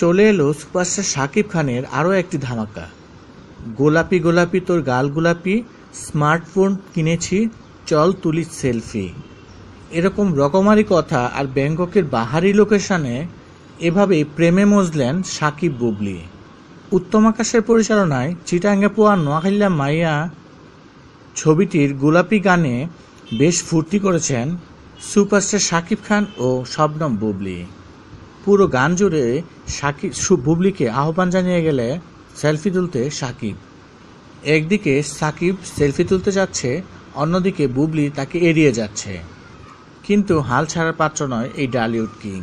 চলে এলো সুপারস্টার শাকিব খানের আরও একটি ধামাকা গোলাপি গোলাপি তোর গাল গোলাপি স্মার্টফোন কিনেছি চল তুলি সেলফি এরকম রকমারি কথা আর ব্যাংককের বাহারি লোকেশনে এভাবেই প্রেমে মজলেন সাকিব বুবলি উত্তম আকাশের পরিচালনায় চিটাঙ্গে পোয়া নোয়াখাল্লা মাইয়া ছবিটির গোলাপি গানে বেশ ফুর্তি করেছেন সুপারস্টার শাকিব খান ও শবনম বুবলি পুরো গান জুড়ে সাকিব বুবলিকে আহ্বান জানিয়ে গেলে সেলফি তুলতে সাকিব একদিকে সাকিব সেলফি তুলতে যাচ্ছে অন্যদিকে বুবলি তাকে এড়িয়ে যাচ্ছে কিন্তু হাল ছাড়ার পাত্র নয় এই ডালিউড কিং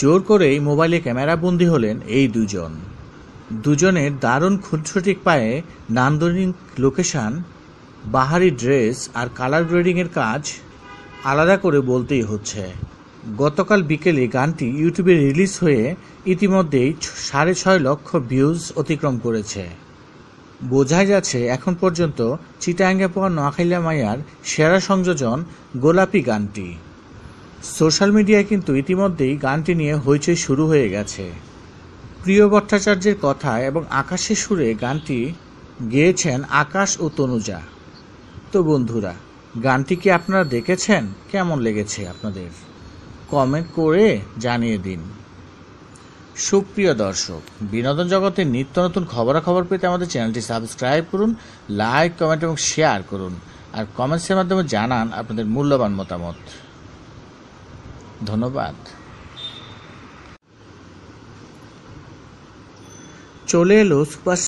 জোর করেই মোবাইলে ক্যামেরা বন্দী হলেন এই দুজন দুজনের দারুণ খুঁতসঠিক পায়ে নান্দনিক লোকেশান বাহারি ড্রেস আর কালার গ্রেডিংয়ের কাজ আলাদা করে বলতেই হচ্ছে গতকাল বিকেলে গানটি ইউটিউবে রিলিজ হয়ে ইতিমধ্যেই সাড়ে ছয় লক্ষ ভিউজ অতিক্রম করেছে বোঝাই যাচ্ছে এখন পর্যন্ত চিটাঙ্গে পাওয়া নোয়াখাইলা মায়ার সেরা সংযোজন গোলাপি গানটি সোশ্যাল মিডিয়ায় কিন্তু ইতিমধ্যেই গানটি নিয়ে হইচই শুরু হয়ে গেছে প্রিয় ভট্টাচার্যের কথা এবং আকাশের সুরে গানটি গেয়েছেন আকাশ ও তনুজা তো বন্ধুরা গানটি কি আপনারা দেখেছেন কেমন লেগেছে আপনাদের কমেন্ট করে জানিয়ে দিন সুপ্রিয় দর্শক বিনোদন জগতের নিত্য নতুন খবরাখবর পেতে আমাদের চ্যানেলটি সাবস্ক্রাইব করুন লাইক কমেন্ট এবং শেয়ার করুন আর কমেন্টসের মাধ্যমে জানান আপনাদের মূল্যবান মতামত ধন্যবাদ চলে এলো সুপার